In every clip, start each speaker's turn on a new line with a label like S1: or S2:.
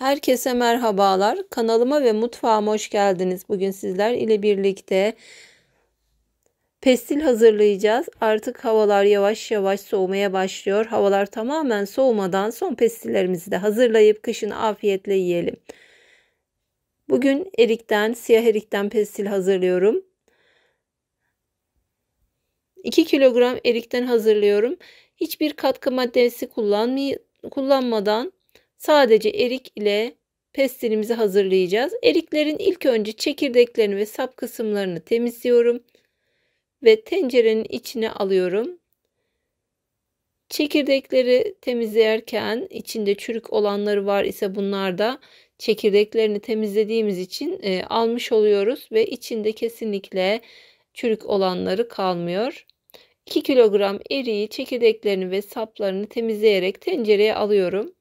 S1: Herkese merhabalar. Kanalıma ve mutfağıma hoş geldiniz. Bugün sizler ile birlikte pestil hazırlayacağız. Artık havalar yavaş yavaş soğumaya başlıyor. Havalar tamamen soğumadan son pestillerimizi de hazırlayıp kışın afiyetle yiyelim. Bugün erikten, siyah erikten pestil hazırlıyorum. 2 kilogram erikten hazırlıyorum. Hiçbir katkı maddesi kullanmadan Sadece erik ile pestilimizi hazırlayacağız. Eriklerin ilk önce çekirdeklerini ve sap kısımlarını temizliyorum ve tencerenin içine alıyorum. Çekirdekleri temizlerken içinde çürük olanları var ise bunlar da çekirdeklerini temizlediğimiz için e, almış oluyoruz ve içinde kesinlikle çürük olanları kalmıyor. 2 kilogram eriği çekirdeklerini ve saplarını temizleyerek tencereye alıyorum.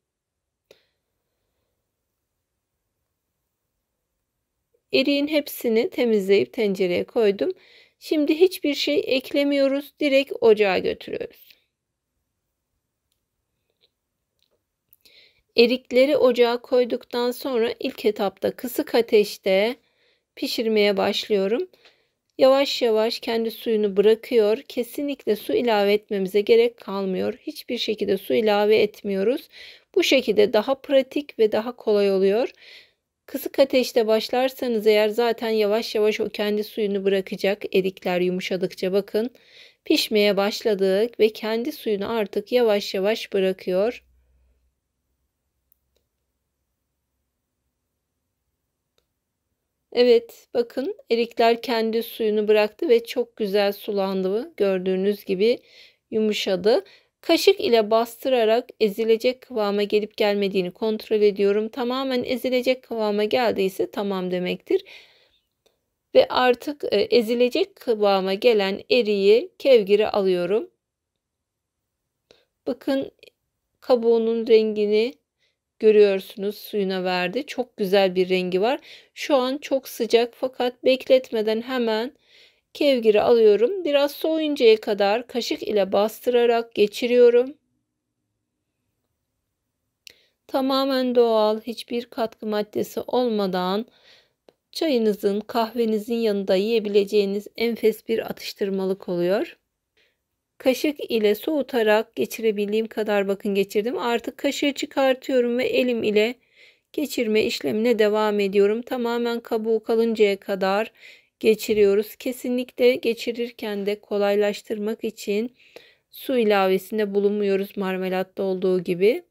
S1: Eriğin hepsini temizleyip tencereye koydum. Şimdi hiçbir şey eklemiyoruz. Direkt ocağa götürüyoruz. Erikleri ocağa koyduktan sonra ilk etapta kısık ateşte pişirmeye başlıyorum. Yavaş yavaş kendi suyunu bırakıyor. Kesinlikle su ilave etmemize gerek kalmıyor. Hiçbir şekilde su ilave etmiyoruz. Bu şekilde daha pratik ve daha kolay oluyor. Kısık ateşte başlarsanız eğer zaten yavaş yavaş o kendi suyunu bırakacak. Erikler yumuşadıkça bakın pişmeye başladık ve kendi suyunu artık yavaş yavaş bırakıyor. Evet bakın erikler kendi suyunu bıraktı ve çok güzel sulandı. Gördüğünüz gibi yumuşadı. Kaşık ile bastırarak ezilecek kıvama gelip gelmediğini kontrol ediyorum. Tamamen ezilecek kıvama geldiyse tamam demektir. Ve artık e, ezilecek kıvama gelen eriyi kevgire alıyorum. Bakın kabuğunun rengini görüyorsunuz suyuna verdi. Çok güzel bir rengi var. Şu an çok sıcak fakat bekletmeden hemen Kevgiri alıyorum. Biraz soğuyuncaya kadar kaşık ile bastırarak geçiriyorum. Tamamen doğal, hiçbir katkı maddesi olmadan çayınızın, kahvenizin yanında yiyebileceğiniz enfes bir atıştırmalık oluyor. Kaşık ile soğutarak geçirebildiğim kadar bakın geçirdim. Artık kaşığı çıkartıyorum ve elim ile geçirme işlemine devam ediyorum. Tamamen kabuğu kalıncaya kadar geçiriyoruz. Kesinlikle geçirirken de kolaylaştırmak için su ilavesinde bulunmuyoruz marmelatta olduğu gibi.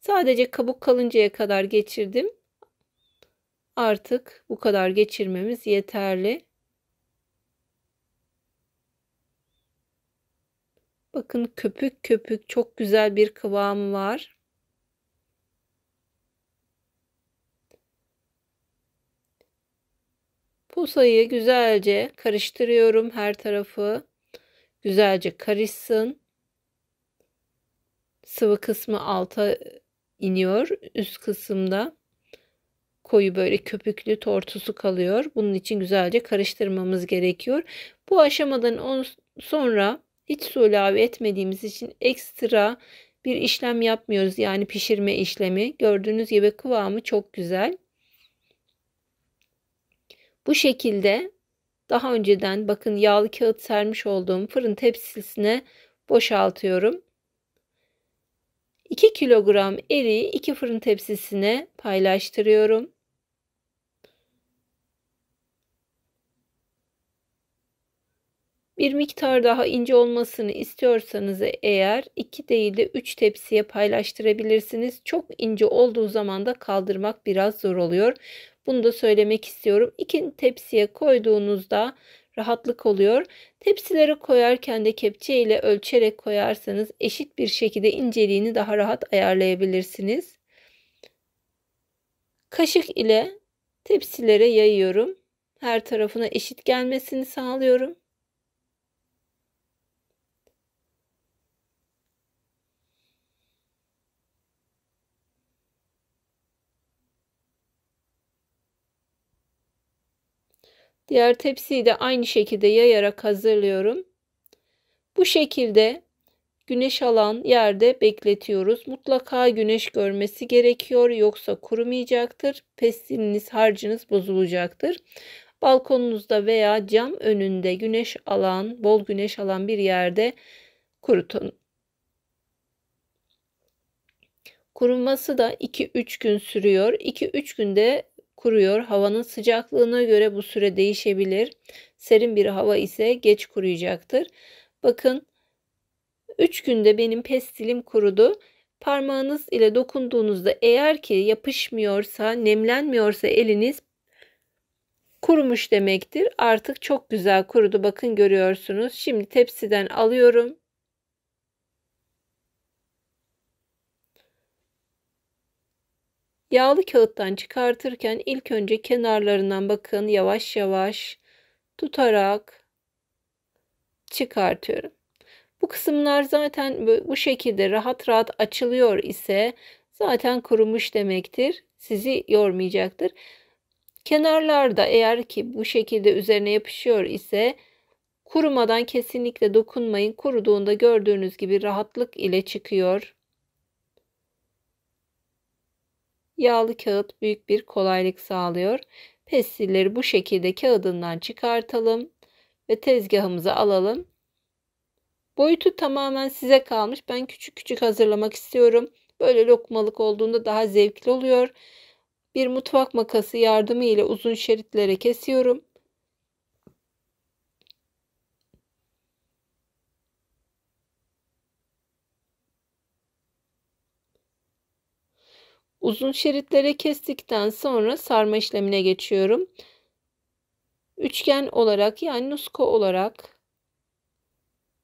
S1: Sadece kabuk kalıncaya kadar geçirdim. Artık bu kadar geçirmemiz yeterli. Bakın köpük köpük çok güzel bir kıvamı var. Pusayı güzelce karıştırıyorum her tarafı. Güzelce karışsın. Sıvı kısmı alta iniyor. Üst kısımda koyu böyle köpüklü tortusu kalıyor. Bunun için güzelce karıştırmamız gerekiyor. Bu aşamadan sonra hiç su ilave etmediğimiz için ekstra bir işlem yapmıyoruz. Yani pişirme işlemi. Gördüğünüz gibi kıvamı çok güzel. Bu şekilde daha önceden bakın yağlı kağıt sermiş olduğum fırın tepsisine boşaltıyorum. 2 kilogram eriği 2 fırın tepsisine paylaştırıyorum. Bir miktar daha ince olmasını istiyorsanız eğer 2 değil de 3 tepsiye paylaştırabilirsiniz. Çok ince olduğu zaman da kaldırmak biraz zor oluyor. Bunu da söylemek istiyorum. İki tepsiye koyduğunuzda rahatlık oluyor. Tepsilere koyarken de kepçe ile ölçerek koyarsanız eşit bir şekilde inceliğini daha rahat ayarlayabilirsiniz. Kaşık ile tepsilere yayıyorum. Her tarafına eşit gelmesini sağlıyorum. Diğer tepsiyi de aynı şekilde yayarak hazırlıyorum. Bu şekilde güneş alan yerde bekletiyoruz. Mutlaka güneş görmesi gerekiyor yoksa kurumayacaktır. Pestiliniz, harcınız bozulacaktır. Balkonunuzda veya cam önünde güneş alan, bol güneş alan bir yerde kurutun. Kuruması da 2-3 gün sürüyor. 2-3 günde kuruyor. Havanın sıcaklığına göre bu süre değişebilir. Serin bir hava ise geç kuruyacaktır. Bakın 3 günde benim pestilim kurudu. Parmağınız ile dokunduğunuzda eğer ki yapışmıyorsa, nemlenmiyorsa eliniz kurumuş demektir. Artık çok güzel kurudu. Bakın görüyorsunuz. Şimdi tepsiden alıyorum. Yağlı kağıttan çıkartırken ilk önce kenarlarından bakın yavaş yavaş tutarak çıkartıyorum. Bu kısımlar zaten bu şekilde rahat rahat açılıyor ise zaten kurumuş demektir. Sizi yormayacaktır. Kenarlarda eğer ki bu şekilde üzerine yapışıyor ise kurumadan kesinlikle dokunmayın. Kuruduğunda gördüğünüz gibi rahatlık ile çıkıyor. Yağlı kağıt büyük bir kolaylık sağlıyor. Pestilleri bu şekilde kağıdından çıkartalım ve tezgahımıza alalım. Boyutu tamamen size kalmış. Ben küçük küçük hazırlamak istiyorum. Böyle lokmalık olduğunda daha zevkli oluyor. Bir mutfak makası yardımı ile uzun şeritlere kesiyorum. Uzun şeritlere kestikten sonra sarma işlemine geçiyorum. Üçgen olarak yani nusko olarak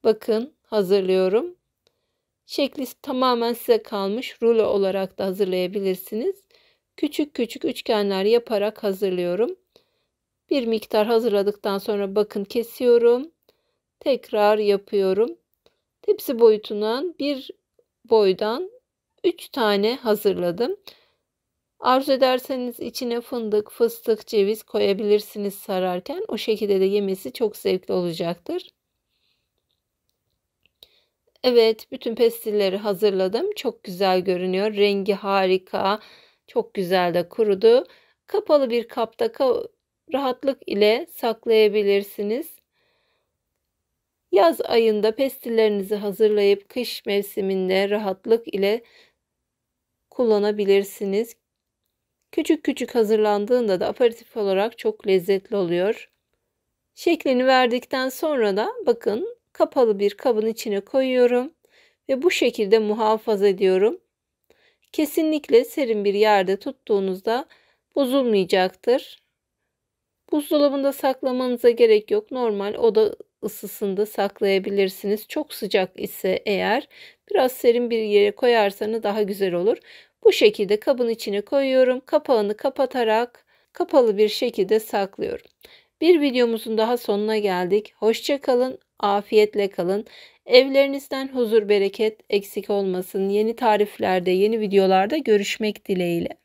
S1: bakın hazırlıyorum. Şekli tamamen size kalmış. Rulo olarak da hazırlayabilirsiniz. Küçük küçük üçgenler yaparak hazırlıyorum. Bir miktar hazırladıktan sonra bakın kesiyorum. Tekrar yapıyorum. Tepsi boyutundan bir boydan 3 tane hazırladım. Arzu ederseniz içine fındık, fıstık, ceviz koyabilirsiniz sararken. O şekilde de yemesi çok zevkli olacaktır. Evet, bütün pestilleri hazırladım. Çok güzel görünüyor. Rengi harika. Çok güzel de kurudu. Kapalı bir kapta rahatlık ile saklayabilirsiniz. Yaz ayında pestillerinizi hazırlayıp kış mevsiminde rahatlık ile kullanabilirsiniz. Küçük küçük hazırlandığında da aperatif olarak çok lezzetli oluyor. Şeklini verdikten sonra da bakın kapalı bir kabın içine koyuyorum ve bu şekilde muhafaza ediyorum. Kesinlikle serin bir yerde tuttuğunuzda bozulmayacaktır. Buzdolabında saklamanıza gerek yok. Normal oda ısısında saklayabilirsiniz. Çok sıcak ise eğer biraz serin bir yere koyarsanız daha güzel olur. Bu şekilde kabın içine koyuyorum. Kapağını kapatarak kapalı bir şekilde saklıyorum. Bir videomuzun daha sonuna geldik. Hoşçakalın, afiyetle kalın. Evlerinizden huzur bereket eksik olmasın. Yeni tariflerde, yeni videolarda görüşmek dileğiyle.